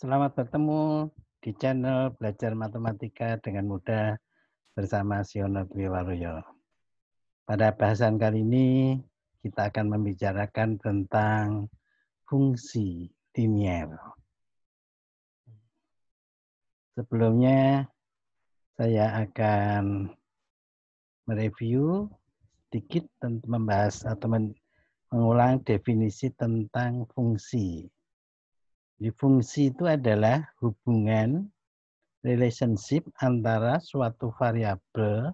Selamat bertemu di channel Belajar Matematika dengan Mudah bersama Siono Dwi Pada bahasan kali ini, kita akan membicarakan tentang fungsi linier. Sebelumnya, saya akan mereview sedikit tentang membahas atau mengulang definisi tentang fungsi jadi fungsi itu adalah hubungan relationship antara suatu variabel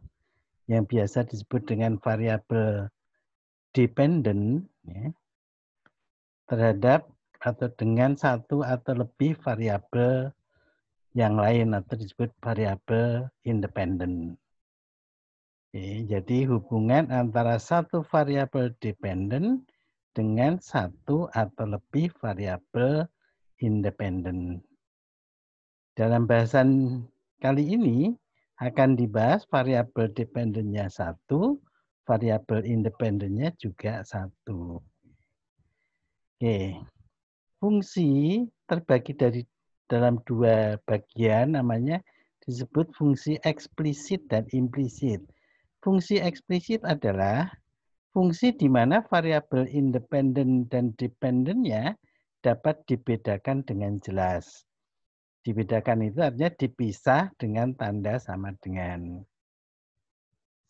yang biasa disebut dengan variabel dependent ya, terhadap atau dengan satu atau lebih variabel yang lain atau disebut variabel independent. jadi hubungan antara satu variabel dependent dengan satu atau lebih variabel independen. Dalam bahasan kali ini akan dibahas variabel dependennya satu, variabel independennya juga satu. Oke, fungsi terbagi dari dalam dua bagian namanya disebut fungsi eksplisit dan implisit. Fungsi eksplisit adalah fungsi di mana variabel independen dan dependennya dapat dibedakan dengan jelas. Dibedakan itu artinya dipisah dengan tanda sama dengan.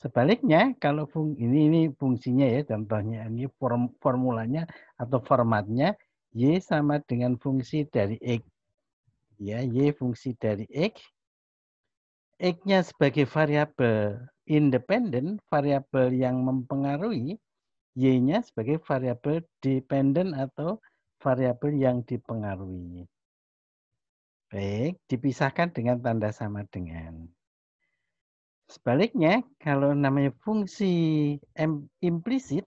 Sebaliknya, kalau fung, ini, ini fungsinya ya, contohnya ini form, formulanya atau formatnya, Y sama dengan fungsi dari X. Ya, Y fungsi dari X. X-nya sebagai variabel independen, variabel yang mempengaruhi, Y-nya sebagai variabel dependen atau variabel yang dipengaruhi. Baik, dipisahkan dengan tanda sama dengan. Sebaliknya, kalau namanya fungsi implisit,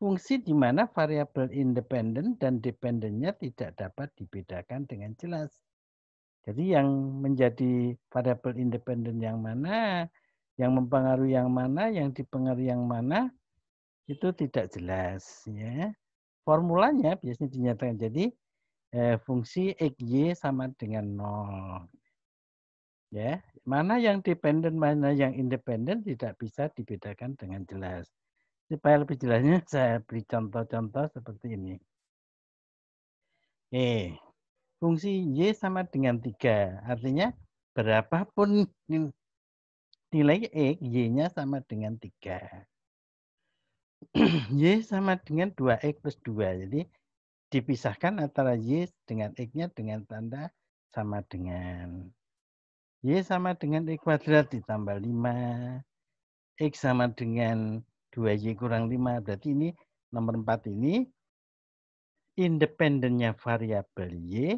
fungsi di mana variabel independen dan dependennya tidak dapat dibedakan dengan jelas. Jadi yang menjadi variabel independen yang mana, yang mempengaruhi yang mana, yang dipengaruhi yang mana, itu tidak jelas. ya formulanya biasanya dinyatakan jadi eh, fungsi y sama dengan nol. Ya, mana yang dependent mana yang independen tidak bisa dibedakan dengan jelas. Supaya lebih jelasnya saya beri contoh-contoh seperti ini. Oke, fungsi y sama dengan 3. Artinya berapapun nilai x, y-nya sama dengan 3. Y sama dengan 2X plus 2. Jadi dipisahkan antara Y dengan X-nya dengan tanda sama dengan. Y sama dengan X kuadrat ditambah 5. X sama dengan 2Y kurang 5. Berarti ini nomor 4 ini independennya variabel Y,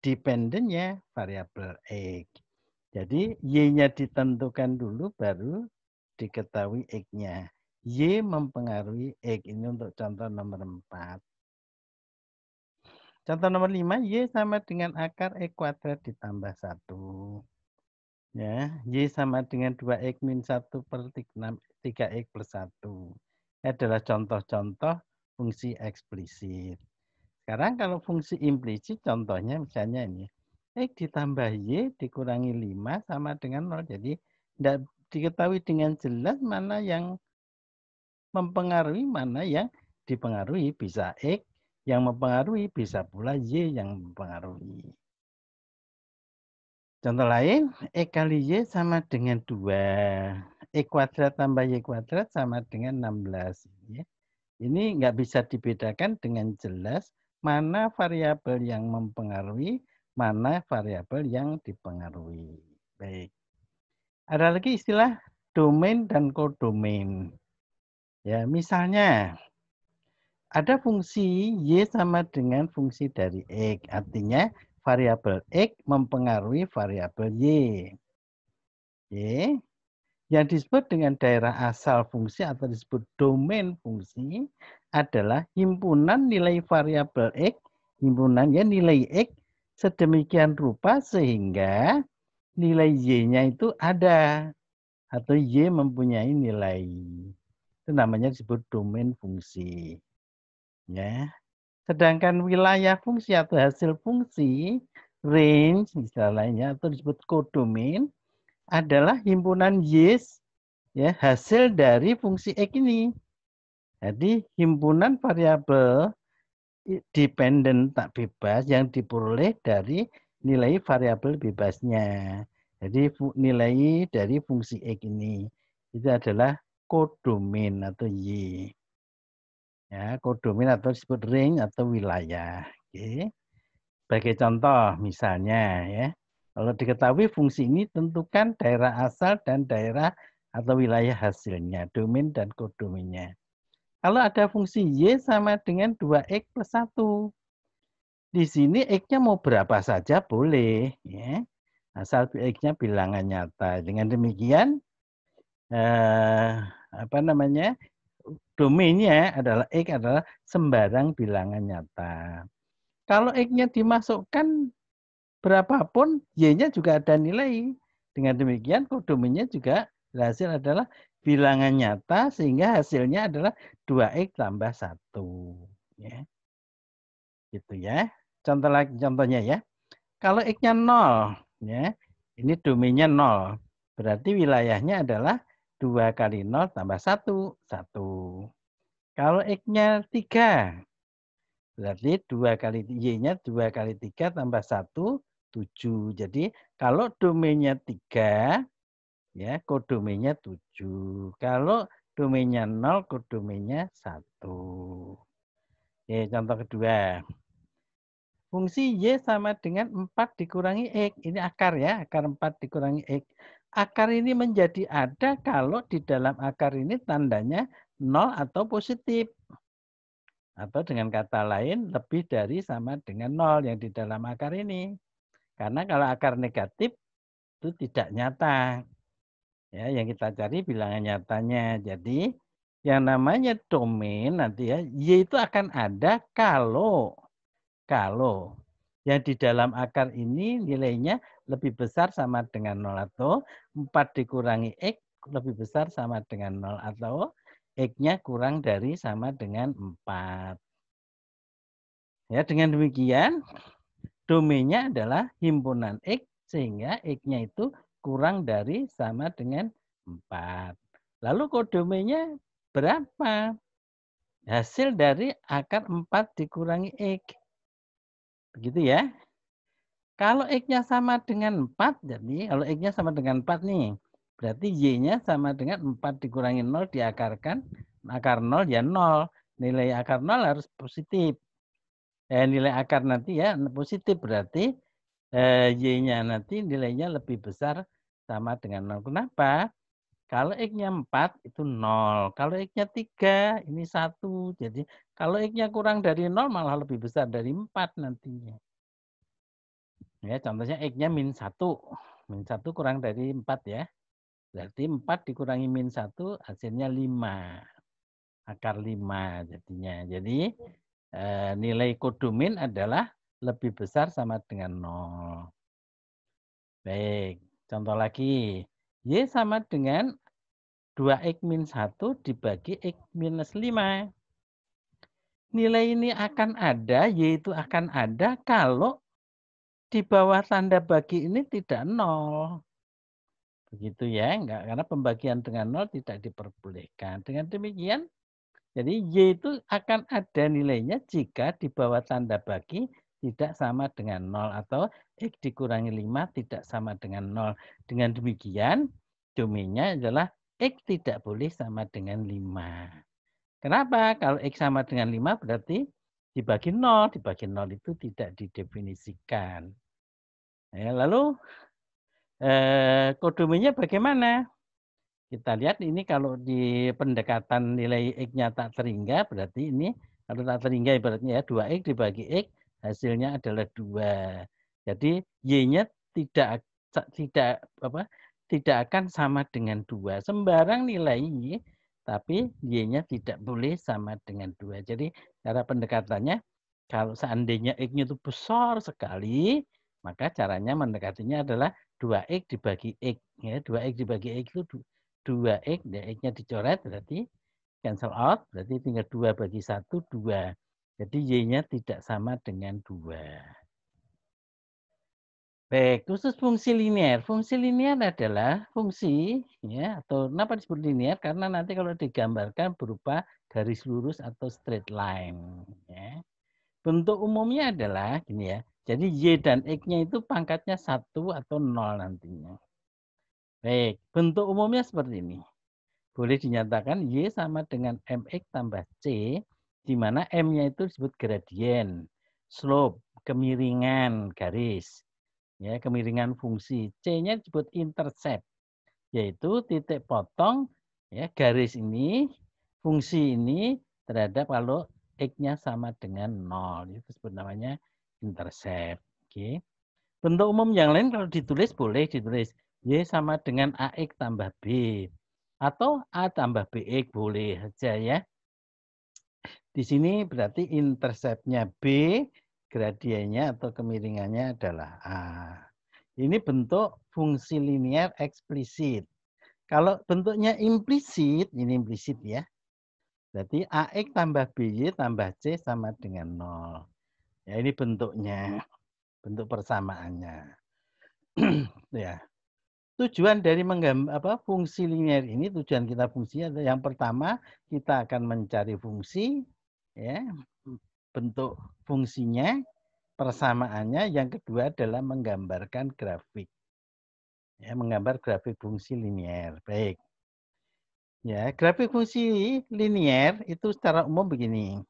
dependennya variabel X. Jadi Y-nya ditentukan dulu baru diketahui X-nya. Y mempengaruhi X. Ini untuk contoh nomor 4. Contoh nomor 5, Y sama dengan akar E kuadrat ditambah 1. Ya, Y sama dengan 2X min 1 per 3X plus 1. Ini adalah contoh-contoh fungsi eksplisit. Sekarang kalau fungsi implisit, contohnya misalnya ini. X ditambah Y dikurangi 5 sama dengan 0. Jadi tidak diketahui dengan jelas mana yang mempengaruhi mana yang dipengaruhi bisa X, yang mempengaruhi bisa pula Y yang mempengaruhi. Contoh lain, E kali Y sama dengan 2. E kuadrat tambah Y kuadrat sama dengan 16. Ya. Ini nggak bisa dibedakan dengan jelas mana variabel yang mempengaruhi, mana variabel yang dipengaruhi. Baik. Ada lagi istilah domain dan kodomain. Ya, misalnya ada fungsi y sama dengan fungsi dari x. Artinya variabel x mempengaruhi variabel y. Oke. Yang disebut dengan daerah asal fungsi atau disebut domain fungsi adalah himpunan nilai variabel x, himpunan ya nilai x sedemikian rupa sehingga nilai y-nya itu ada atau y mempunyai nilai itu namanya disebut domain fungsi. Ya. Sedangkan wilayah fungsi atau hasil fungsi, range istilah lainnya atau disebut kodomain adalah himpunan yes ya hasil dari fungsi x ini. Jadi himpunan variabel dependent tak bebas yang diperoleh dari nilai variabel bebasnya. Jadi nilai dari fungsi x ini itu adalah kodomin atau Y. Ya, kodomin atau disebut ring atau wilayah. Oke. Sebagai contoh misalnya ya, kalau diketahui fungsi ini tentukan daerah asal dan daerah atau wilayah hasilnya, domain dan kodominnya. Kalau ada fungsi Y sama dengan 2X plus 1. Di sini X-nya mau berapa saja boleh. Ya. Asal X-nya bilangan nyata. Dengan demikian, eh, apa namanya domainnya adalah x adalah sembarang bilangan nyata. Kalau x-nya dimasukkan berapapun, y-nya juga ada nilai. Dengan demikian, kodomennya juga hasil adalah bilangan nyata, sehingga hasilnya adalah 2x tambah 1. Ya. Gitu ya. Contoh lagi, contohnya ya. Kalau x-nya 0, ya, ini domainnya 0. Berarti wilayahnya adalah 2 kali 0 tambah 1, 1. Kalau X-nya 3, berarti 2 kali Y-nya 2 kali 3 tambah 1, 7. Jadi kalau domainnya 3, ya kodomainnya 7. Kalau domainnya 0, kodomainnya 1. Oke, contoh kedua. Fungsi Y sama dengan 4 dikurangi X. Ini akar ya, akar 4 dikurangi X akar ini menjadi ada kalau di dalam akar ini tandanya nol atau positif. Atau dengan kata lain, lebih dari sama dengan nol yang di dalam akar ini. Karena kalau akar negatif, itu tidak nyata. Ya, yang kita cari bilangan nyatanya. Jadi, yang namanya domain nanti ya, Y itu akan ada kalau, kalau yang di dalam akar ini nilainya lebih besar sama dengan 0 atau 4 dikurangi X lebih besar sama dengan 0 atau X-nya kurang dari sama dengan 4. Ya, dengan demikian domainnya adalah himpunan X sehingga X-nya itu kurang dari sama dengan 4. Lalu kodomainnya berapa? Hasil dari akar 4 dikurangi X. Begitu ya. Kalau X-nya sama dengan 4, jadi kalau X-nya sama dengan 4 nih, berarti Y-nya sama dengan 4 dikurangi 0 diakarkan, akar 0 ya 0. Nilai akar 0 harus positif. Eh, nilai akar nanti ya positif, berarti eh, Y-nya nanti nilainya lebih besar sama dengan 0. Kenapa? Kalau X-nya 4 itu 0. Kalau X-nya 3 ini 1. Jadi kalau X-nya kurang dari 0 malah lebih besar dari 4 nantinya. Ya, contohnya X-nya min 1. Min 1 kurang dari 4 ya. Berarti 4 dikurangi min 1 hasilnya 5. Akar 5 jadinya. Jadi eh, nilai kodomin adalah lebih besar sama dengan 0. Baik, contoh lagi. Y sama dengan 2x min 1 dibagi x minus 5. Nilai ini akan ada, Y itu akan ada kalau di bawah tanda bagi ini tidak nol. Begitu ya, enggak karena pembagian dengan nol tidak diperbolehkan. Dengan demikian, jadi Y itu akan ada nilainya jika di bawah tanda bagi tidak sama dengan nol atau X dikurangi 5 tidak sama dengan nol. Dengan demikian, domainnya adalah X tidak boleh sama dengan 5. Kenapa? Kalau X sama dengan 5 berarti dibagi nol, dibagi nol itu tidak didefinisikan. Ya, lalu eh, kodomenya bagaimana? Kita lihat ini kalau di pendekatan nilai X-nya tak terhingga, berarti ini kalau tak terhingga ibaratnya ya 2X dibagi X, hasilnya adalah 2. Jadi Y-nya tidak tidak apa tidak akan sama dengan dua sembarang nilai y tapi y-nya tidak boleh sama dengan dua jadi cara pendekatannya kalau seandainya x-nya itu besar sekali maka caranya mendekatinya adalah 2x dibagi x. Ya, 2x dibagi x itu 2x, ya, x-nya dicoret berarti cancel out, berarti tinggal 2 bagi 1, 2. Jadi y-nya tidak sama dengan 2. Baik, khusus fungsi linear. Fungsi linear adalah fungsi, ya, atau kenapa disebut linear? Karena nanti kalau digambarkan berupa garis lurus atau straight line. Ya. Bentuk umumnya adalah, gini ya, jadi Y dan X-nya itu pangkatnya satu atau nol nantinya. Baik, bentuk umumnya seperti ini. Boleh dinyatakan Y sama dengan MX tambah C, di mana M-nya itu disebut gradien, slope, kemiringan garis, ya kemiringan fungsi. C-nya disebut intercept, yaitu titik potong ya garis ini, fungsi ini terhadap kalau X-nya sama dengan nol. Itu disebut namanya intercept. Oke. Okay. Bentuk umum yang lain kalau ditulis boleh ditulis Y sama dengan AX tambah B. Atau A tambah BX boleh saja ya. Di sini berarti interceptnya B, gradiennya atau kemiringannya adalah A. Ini bentuk fungsi linear eksplisit. Kalau bentuknya implisit, ini implisit ya. Berarti AX tambah BY tambah C sama dengan 0. Ya ini bentuknya, bentuk persamaannya. ya. Tujuan dari menggambar apa fungsi linear ini tujuan kita fungsinya adalah yang pertama kita akan mencari fungsi ya bentuk fungsinya persamaannya yang kedua adalah menggambarkan grafik ya menggambar grafik fungsi linear. baik ya grafik fungsi linear itu secara umum begini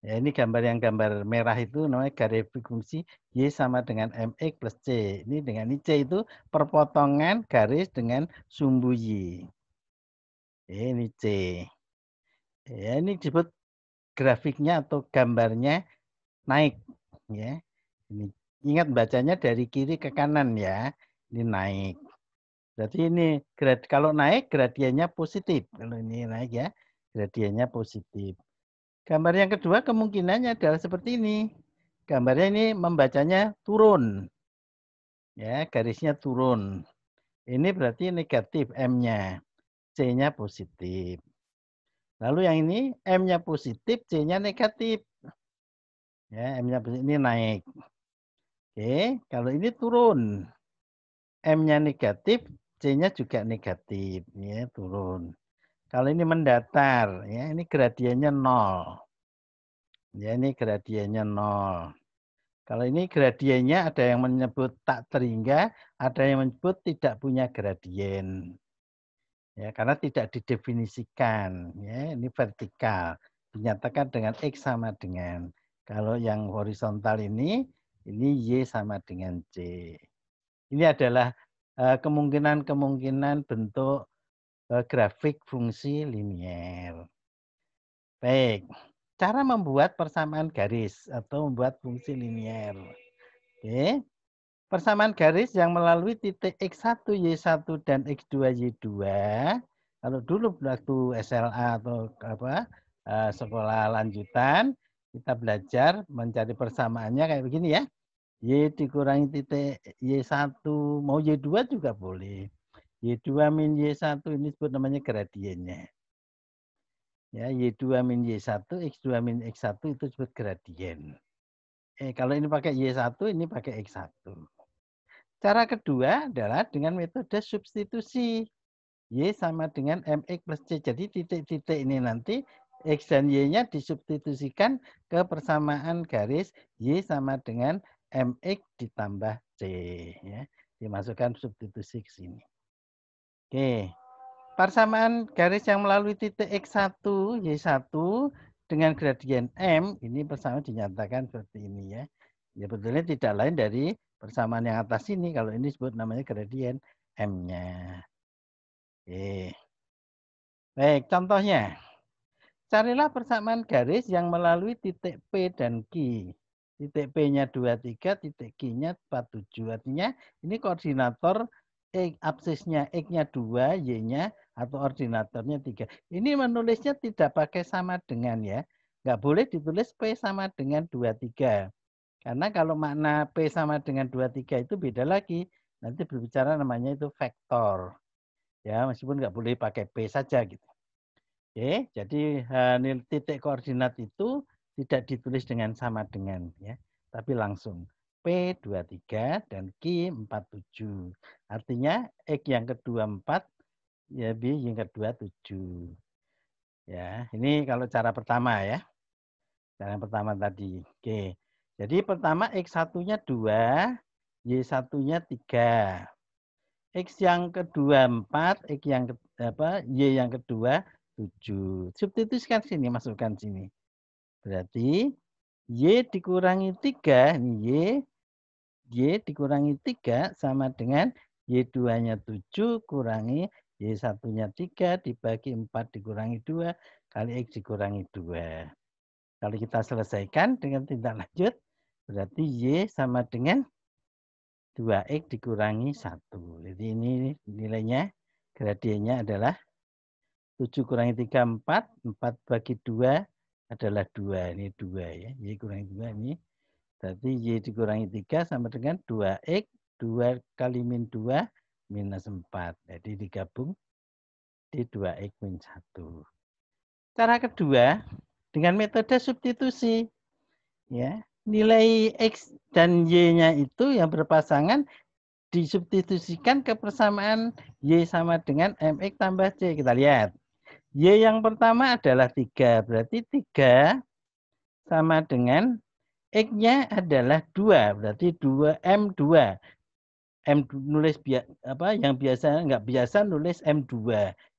Ya, ini gambar yang gambar merah itu namanya garis fungsi Y sama dengan MX plus C. Ini dengan ini C itu perpotongan garis dengan sumbu Y. Ya, ini C. Ya, ini disebut grafiknya atau gambarnya naik. Ya, ini ingat bacanya dari kiri ke kanan ya. Ini naik. Berarti ini grad, kalau naik gradiennya positif. Kalau ini naik ya, gradiennya positif Gambar yang kedua kemungkinannya adalah seperti ini. Gambarnya ini membacanya turun. Ya, garisnya turun. Ini berarti negatif M-nya. C-nya positif. Lalu yang ini M-nya positif, C-nya negatif. Ya, M-nya positif ini naik. Oke, kalau ini turun. M-nya negatif, C-nya juga negatif, ya turun. Kalau ini mendatar, ya ini gradiennya nol. Ya ini gradiennya nol. Kalau ini gradiennya ada yang menyebut tak terhingga, ada yang menyebut tidak punya gradien. Ya, karena tidak didefinisikan, ya, ini vertikal. Dinyatakan dengan X sama dengan. Kalau yang horizontal ini, ini Y sama dengan C. Ini adalah eh, kemungkinan-kemungkinan bentuk Eh, grafik fungsi linier. Baik, cara membuat persamaan garis atau membuat fungsi linier. Oke. Persamaan garis yang melalui titik X1, Y1, dan X2, Y2. Kalau dulu waktu SLA atau apa eh, sekolah lanjutan, kita belajar mencari persamaannya kayak begini ya. Y dikurangi titik Y1, mau Y2 juga boleh. Y2 min Y1 ini disebut namanya gradiennya. Ya, Y2 min Y1, X2 min X1 itu disebut gradien. Eh, kalau ini pakai Y1, ini pakai X1. Cara kedua adalah dengan metode substitusi. Y sama dengan MX plus C. Jadi titik-titik ini nanti X dan Y-nya disubstitusikan ke persamaan garis Y sama dengan MX ditambah C. Ya. Dimasukkan substitusi ke sini. Oke. Persamaan garis yang melalui titik X1, Y1 dengan gradien M, ini persamaan dinyatakan seperti ini ya. Ya betulnya tidak lain dari persamaan yang atas ini. Kalau ini disebut namanya gradien M-nya. Oke. Baik, contohnya. Carilah persamaan garis yang melalui titik P dan Q. Titik P-nya 23, titik Q-nya 47. Artinya ini koordinator X, absisnya X-nya 2, Y-nya atau ordinatornya 3. Ini menulisnya tidak pakai sama dengan ya. Nggak boleh ditulis P sama dengan tiga. Karena kalau makna P sama dengan tiga itu beda lagi. Nanti berbicara namanya itu vektor. Ya, meskipun nggak boleh pakai P saja gitu. Oke, jadi eh, titik koordinat itu tidak ditulis dengan sama dengan ya, tapi langsung. P23 dan Q47. Artinya X yang kedua 4, ya B yang kedua 7. Ya, ini kalau cara pertama ya. Cara yang pertama tadi. Oke. Jadi pertama X1-nya 2, Y1-nya 3. X yang kedua 4, X yang ke, apa, Y yang kedua 7. Substitusikan sini, masukkan sini. Berarti Y dikurangi 3, ini Y Y dikurangi 3 sama dengan Y2-nya 7 kurangi Y1-nya 3 dibagi 4 dikurangi 2 kali X dikurangi 2. Kalau kita selesaikan dengan tindak lanjut, berarti Y sama dengan 2X dikurangi 1. Jadi ini nilainya, gradiennya adalah 7 kurangi 3, 4. 4 bagi 2 adalah 2. Ini 2 ya. Y kurangi 2 ini Berarti Y dikurangi 3 sama dengan 2X, 2 kali min 2 minus 4. Jadi digabung di 2X min 1. Cara kedua, dengan metode substitusi. ya Nilai X dan Y-nya itu yang berpasangan disubstitusikan ke persamaan Y sama dengan MX tambah C. Kita lihat. Y yang pertama adalah 3. Berarti 3 sama dengan X-nya adalah 2, berarti 2M2. M nulis bia, apa yang biasa nggak biasa nulis M2,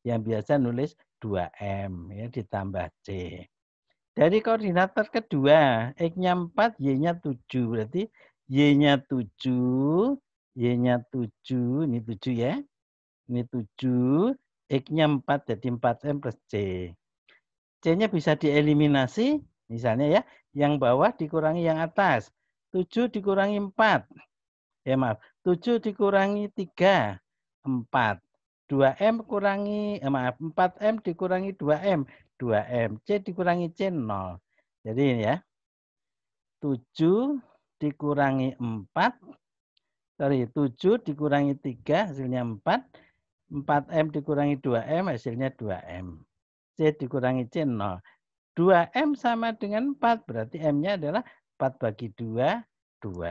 yang biasa nulis 2M ya ditambah C. Dari koordinator kedua, X-nya 4, Y-nya 7. Berarti Y-nya 7, Y-nya 7, ini 7 ya. Ini 7, X-nya 4, jadi 4M plus C. C-nya bisa dieliminasi, Misalnya ya, yang bawah dikurangi yang atas. 7 dikurangi 4. Ya maaf, 7 dikurangi 3, 4. 2M kurangi, eh, maaf, 4M dikurangi 2M, 2M. C dikurangi C 0. Jadi ini ya, 7 dikurangi 4, sorry, 7 dikurangi 3, hasilnya 4. 4M dikurangi 2M, hasilnya 2M. C dikurangi C 0. 2M sama dengan 4. Berarti M-nya adalah 4 bagi 2, 2.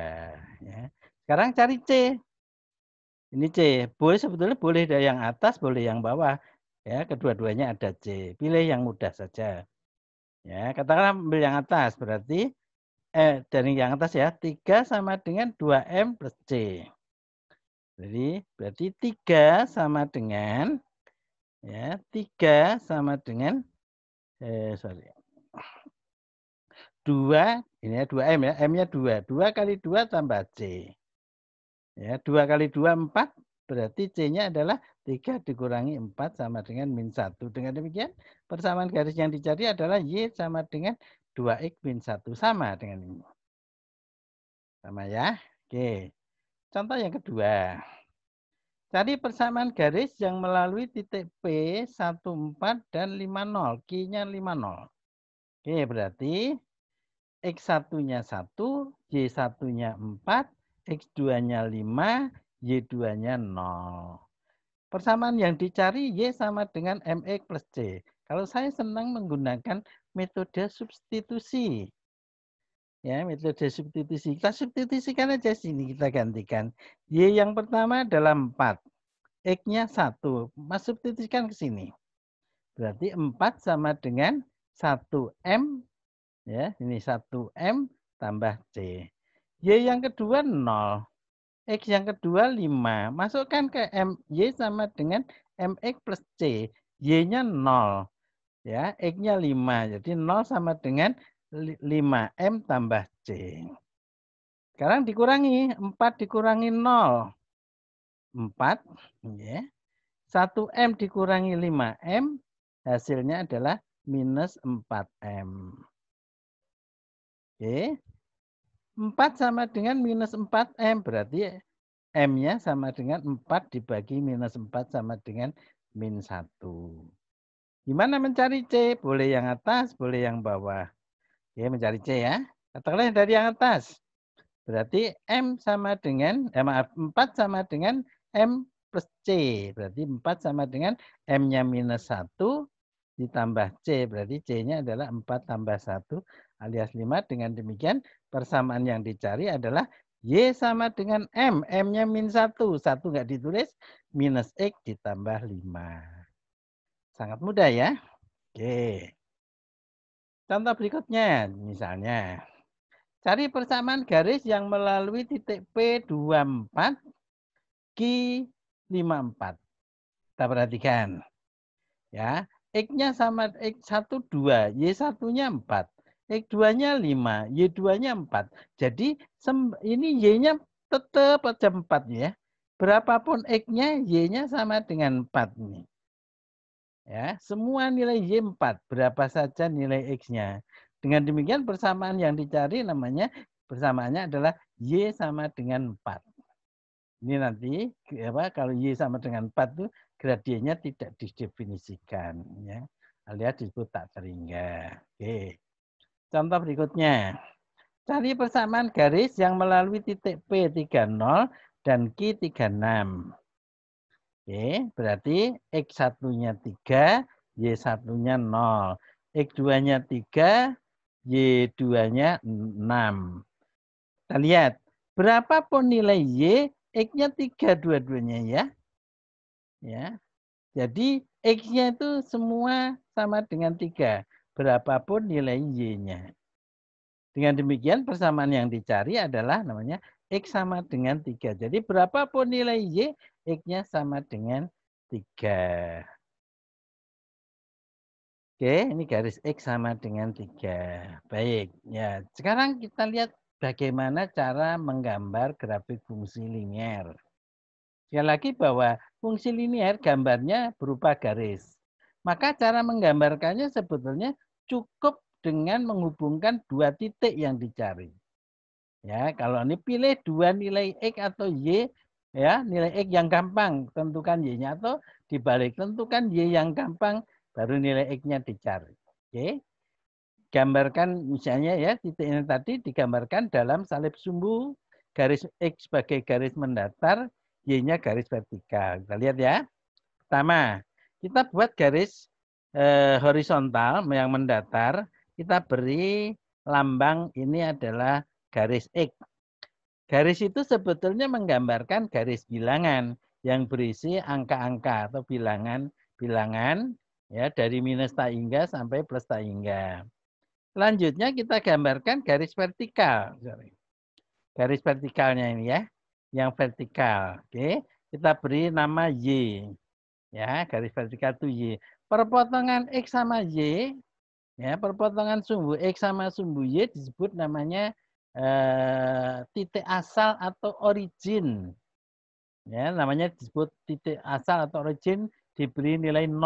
Ya. Sekarang cari C. Ini C. Boleh sebetulnya boleh ada yang atas, boleh yang bawah. Ya, kedua-duanya ada C. Pilih yang mudah saja. Ya, katakanlah ambil yang atas. Berarti eh, dari yang atas ya, 3 sama dengan 2M plus C. Jadi berarti 3 sama dengan ya, 3 sama dengan eh sorry dua ini ya dua m ya m nya dua dua kali dua tambah c ya dua kali dua empat berarti c nya adalah tiga dikurangi empat sama dengan min satu dengan demikian persamaan garis yang dicari adalah y sama dengan dua x min satu sama dengan ini sama ya oke contoh yang kedua Cari persamaan garis yang melalui titik P 14 dan 50. Q-nya 50. Oke, berarti X1-nya 1, Y1-nya 4, X2-nya 5, Y2-nya 0. Persamaan yang dicari Y sama dengan MX plus C. Kalau saya senang menggunakan metode substitusi ya metode substitusi. Kita substitusikan aja sini kita gantikan. Y yang pertama adalah 4. X-nya 1. Mas substitusikan ke sini. Berarti 4 sama dengan 1M. Ya, ini 1M tambah C. Y yang kedua 0. X yang kedua 5. Masukkan ke M. Y sama dengan MX plus C. Y-nya 0. Ya, X-nya 5. Jadi 0 sama dengan 5M tambah C. Sekarang dikurangi. 4 dikurangi 0. 4. Ya. 1M dikurangi 5M. Hasilnya adalah minus 4M. Oke. 4 sama dengan minus 4M. Berarti M-nya sama dengan 4 dibagi minus 4 sama dengan min 1. Gimana mencari C? Boleh yang atas, boleh yang bawah. Oke, mencari C ya. Katakanlah yang dari yang atas. Berarti M sama dengan, eh, maaf, 4 sama dengan M plus C. Berarti 4 sama dengan M-nya minus 1 ditambah C. Berarti C-nya adalah 4 tambah 1 alias 5. Dengan demikian persamaan yang dicari adalah Y sama dengan M. M-nya minus 1. 1 nggak ditulis. Minus X ditambah 5. Sangat mudah ya. Oke. Okay. Contoh berikutnya, misalnya, cari persamaan garis yang melalui titik P24, Q54. Kita perhatikan. Ya, X-nya sama X1, 2, Y1-nya 4, X2-nya 5, Y2-nya 4. Jadi ini Y-nya tetap aja 4 ya. Berapapun X-nya, Y-nya sama dengan 4 nih. Ya, semua nilai Y4 berapa saja nilai X-nya. Dengan demikian persamaan yang dicari namanya persamaannya adalah Y sama dengan 4. Ini nanti apa kalau Y sama dengan 4 tuh gradiennya tidak didefinisikan ya. Alias disebut tak terhingga. Oke. Contoh berikutnya. Cari persamaan garis yang melalui titik P30 dan Q36. Oke, berarti x 1 3, y 1 0. X2-nya 3, Y2-nya 6. Kita lihat, berapapun nilai Y, X-nya 3 dua-duanya ya. ya. Jadi X-nya itu semua sama dengan 3, berapapun nilai Y-nya. Dengan demikian persamaan yang dicari adalah namanya X sama dengan 3. Jadi berapapun nilai Y, X-nya sama dengan 3. Oke, ini garis X sama dengan 3. Baik, ya sekarang kita lihat bagaimana cara menggambar grafik fungsi linear. Sekali lagi bahwa fungsi linear gambarnya berupa garis. Maka cara menggambarkannya sebetulnya cukup dengan menghubungkan dua titik yang dicari. Ya, kalau ini pilih dua nilai X atau Y ya nilai x yang gampang tentukan y-nya atau dibalik tentukan y yang gampang baru nilai x-nya dicari. Oke. Gambarkan misalnya ya titik ini tadi digambarkan dalam salib sumbu garis x sebagai garis mendatar, y-nya garis vertikal. Kita lihat ya. Pertama, kita buat garis eh, horizontal yang mendatar, kita beri lambang ini adalah garis x Garis itu sebetulnya menggambarkan garis bilangan yang berisi angka-angka atau bilangan-bilangan ya dari minus tak hingga sampai plus tak hingga. Selanjutnya kita gambarkan garis vertikal. Garis vertikalnya ini ya, yang vertikal. Oke, kita beri nama Y. Ya, garis vertikal itu Y. Perpotongan X sama Y, ya, perpotongan sumbu X sama sumbu Y disebut namanya Eh, titik asal atau origin. Ya, namanya disebut titik asal atau origin diberi nilai 0.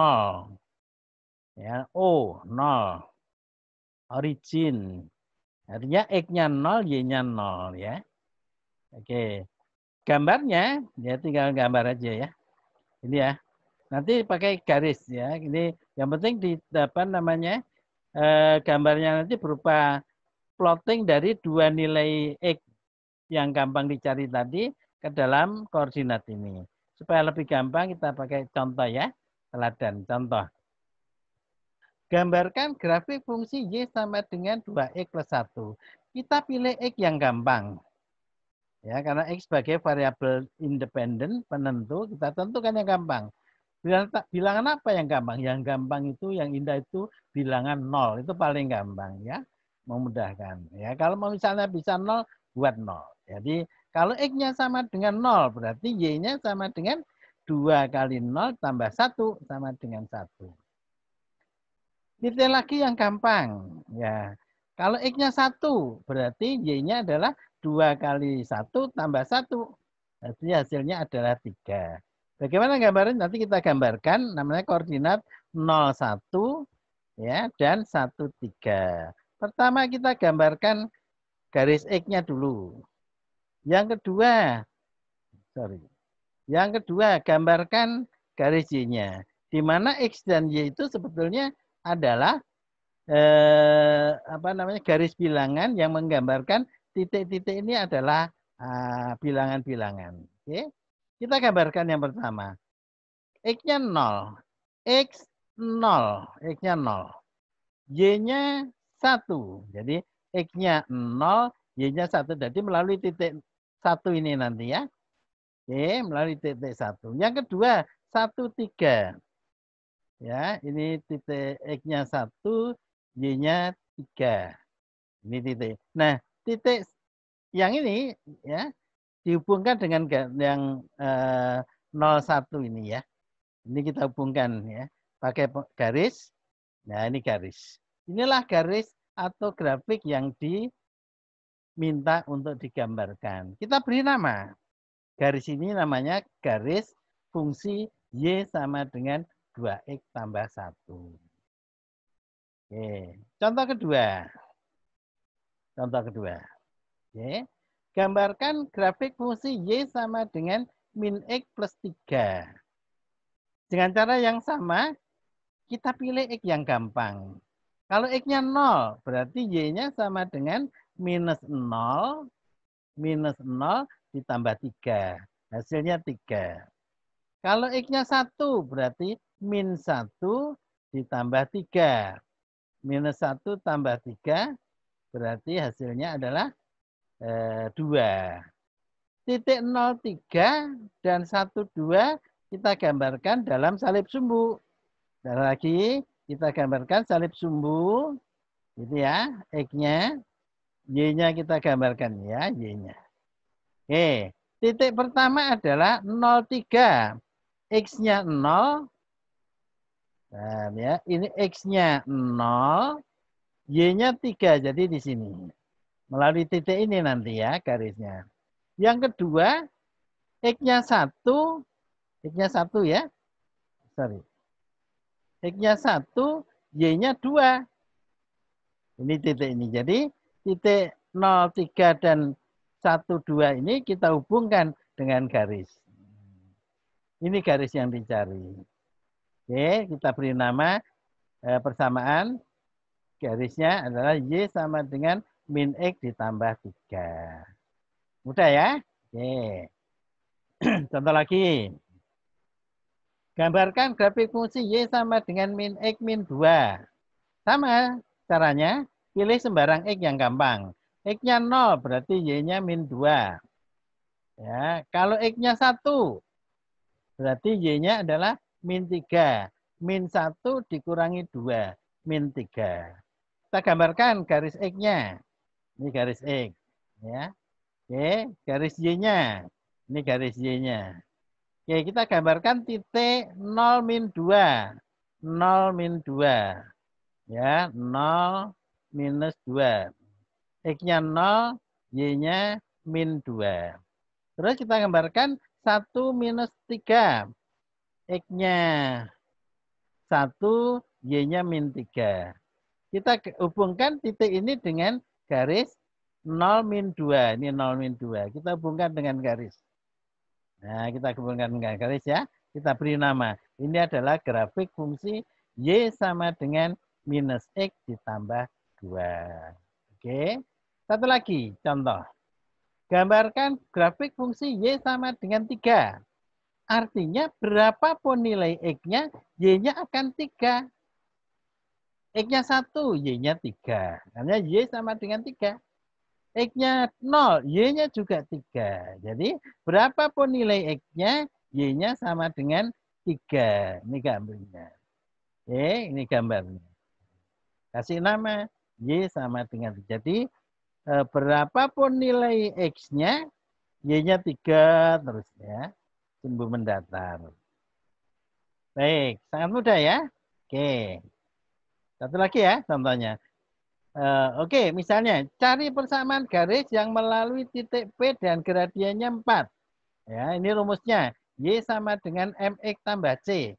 Ya, O 0. Origin. Artinya X-nya 0, Y-nya 0 ya. Oke. Gambarnya ya tinggal gambar aja ya. Ini ya. Nanti pakai garis ya. Ini yang penting di depan namanya? Eh, gambarnya nanti berupa plotting dari dua nilai X yang gampang dicari tadi ke dalam koordinat ini. Supaya lebih gampang kita pakai contoh ya, teladan contoh. Gambarkan grafik fungsi Y sama dengan 2X plus 1. Kita pilih X yang gampang. Ya, karena X sebagai variabel independen, penentu, kita tentukan yang gampang. Bilangan apa yang gampang? Yang gampang itu, yang indah itu bilangan nol itu paling gampang ya memudahkan. Ya, kalau misalnya bisa nol, buat nol. Jadi kalau x-nya sama dengan nol, berarti y-nya sama dengan dua kali nol tambah satu sama dengan satu. Detail lagi yang gampang. Ya, kalau x-nya satu, berarti y-nya adalah dua kali satu tambah satu. Jadi hasilnya adalah tiga. Bagaimana gambarnya? Nanti kita gambarkan namanya koordinat 0 1 ya dan 1 3 Pertama kita gambarkan garis X-nya dulu. Yang kedua, sorry. Yang kedua, gambarkan garis Y-nya. Di mana X dan Y itu sebetulnya adalah eh, apa namanya garis bilangan yang menggambarkan titik-titik ini adalah ah, bilangan-bilangan. Oke. Okay? Kita gambarkan yang pertama. X-nya 0. X 0. X-nya 0. Y-nya satu, Jadi X-nya 0, Y-nya satu, Jadi melalui titik satu ini nanti ya. Oke, melalui titik satu. Yang kedua, satu tiga, Ya, ini titik X-nya satu, Y-nya tiga. Ini titik. Nah, titik yang ini ya dihubungkan dengan yang eh, satu ini ya. Ini kita hubungkan ya. Pakai garis. Nah, ini garis. Inilah garis atau grafik yang diminta untuk digambarkan. Kita beri nama. Garis ini namanya garis fungsi Y sama dengan 2X tambah 1. Oke. Contoh kedua. Contoh kedua. Oke. Gambarkan grafik fungsi Y sama dengan min X plus 3. Dengan cara yang sama, kita pilih X yang gampang. Kalau X-nya 0, berarti Y-nya sama dengan minus 0, minus 0 ditambah 3. Hasilnya 3. Kalau X-nya 1, berarti min 1 ditambah 3. Minus 1 tambah 3, berarti hasilnya adalah 2. Eh, Titik 0, 3 dan 1, 2 kita gambarkan dalam salib sumbu. Dan lagi, kita gambarkan salib sumbu, gitu ya, X-nya, Y-nya kita gambarkan ya, Y-nya. Oke, titik pertama adalah 03. X-nya 0. Nah, ya, ini X-nya 0, Y-nya 3. Jadi di sini. Melalui titik ini nanti ya garisnya. Yang kedua, X-nya 1, X-nya 1 ya. Sorry. X-nya 1, Y-nya 2. Ini titik ini. Jadi titik 03 dan 12 ini kita hubungkan dengan garis. Ini garis yang dicari. Oke, kita beri nama eh, persamaan. Garisnya adalah Y sama dengan min X ditambah 3. Mudah ya? Oke. Contoh lagi. Gambarkan grafik fungsi Y sama dengan min X min 2. Sama caranya, pilih sembarang X yang gampang. X-nya 0, berarti Y-nya min 2. Ya, kalau X-nya 1, berarti Y-nya adalah min 3. Min 1 dikurangi 2, min 3. Kita gambarkan garis X-nya. Ini garis X. Ya. Oke, garis Y-nya. Ini garis Y-nya. Oke, ya, kita gambarkan titik 0 min 2. 0 min 2. Ya, 0 minus 2. X-nya 0, Y-nya min 2. Terus kita gambarkan 1 minus 3. X-nya 1, Y-nya min 3. Kita hubungkan titik ini dengan garis 0 min 2. Ini 0 min 2. Kita hubungkan dengan garis. Nah, kita kumpulkan dengan garis ya. Kita beri nama. Ini adalah grafik fungsi Y sama dengan minus X ditambah 2. Oke. Satu lagi contoh. Gambarkan grafik fungsi Y sama dengan 3. Artinya berapapun nilai X-nya, Y-nya akan 3. X-nya 1, Y-nya 3. Karena Y sama dengan 3. X-nya 0, Y-nya juga 3. Jadi berapapun nilai X-nya, Y-nya sama dengan 3. Ini gambarnya. Oke, ini gambarnya. Kasih nama, Y sama dengan 3. Jadi e, berapapun nilai X-nya, Y-nya 3 terus ya. Sumbu mendatar. Baik, sangat mudah ya. Oke. Satu lagi ya contohnya. Uh, Oke, okay, misalnya cari persamaan garis yang melalui titik P dan gradiennya 4. Ya, ini rumusnya. Y sama dengan MX tambah C.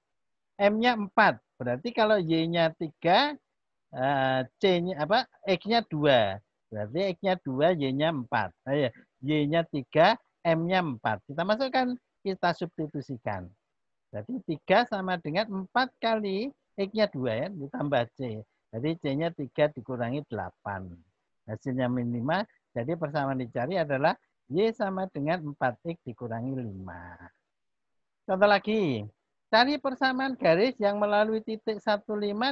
M-nya 4. Berarti kalau Y-nya 3, uh, eh, C-nya apa? X-nya 2. Berarti X-nya 2, Y-nya 4. Eh, iya, Y-nya 3, M-nya 4. Kita masukkan, kita substitusikan. Berarti 3 sama dengan 4 kali X-nya 2 ya, ditambah C. Jadi C-nya 3 dikurangi 8. Hasilnya minimal, jadi persamaan dicari adalah Y sama dengan 4X dikurangi 5. Contoh lagi, cari persamaan garis yang melalui titik 15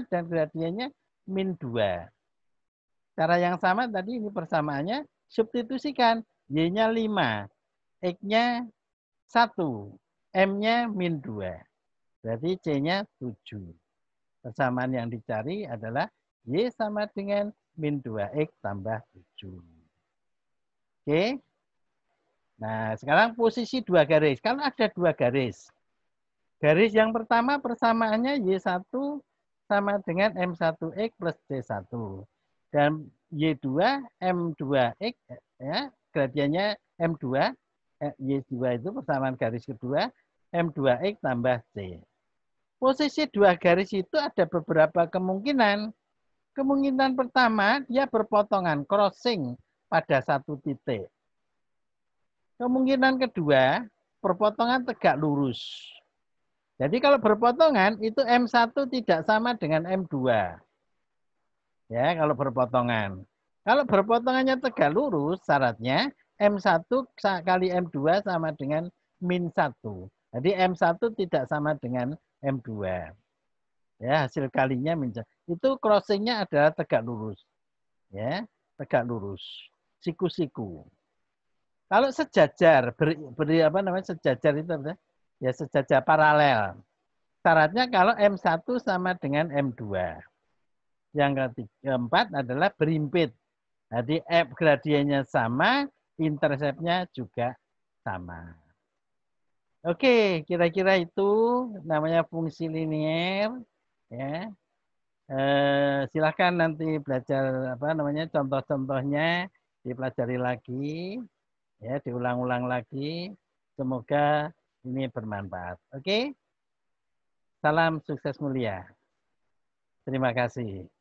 dan gradiennya min 2. Cara yang sama tadi ini persamaannya, substitusikan Y-nya 5, X-nya 1, M-nya min 2. Berarti C-nya 7. Persamaan yang dicari adalah Y sama dengan min 2X tambah 7. Oke. Nah, sekarang posisi dua garis. Kalau ada dua garis. Garis yang pertama persamaannya Y1 sama dengan M1X plus C1. Dan Y2 M2X ya, gradiannya M2 eh, Y2 itu persamaan garis kedua M2X tambah C posisi dua garis itu ada beberapa kemungkinan. Kemungkinan pertama, dia berpotongan crossing pada satu titik. Kemungkinan kedua, berpotongan tegak lurus. Jadi kalau berpotongan itu M1 tidak sama dengan M2. Ya, kalau berpotongan. Kalau berpotongannya tegak lurus, syaratnya M1 kali M2 sama dengan min 1. Jadi M1 tidak sama dengan M2. Ya, hasil kalinya menjadi itu crossingnya adalah tegak lurus. Ya, tegak lurus. Siku-siku. Kalau sejajar, beri, beri apa namanya sejajar itu apa? Ya sejajar paralel. Syaratnya kalau M1 sama dengan M2. Yang keempat adalah berimpit. Jadi F gradiennya sama, interceptnya juga sama. Oke, kira-kira itu namanya fungsi linier. Ya, eh, silahkan nanti belajar apa namanya contoh-contohnya dipelajari lagi, ya diulang-ulang lagi. Semoga ini bermanfaat. Oke, salam sukses mulia. Terima kasih.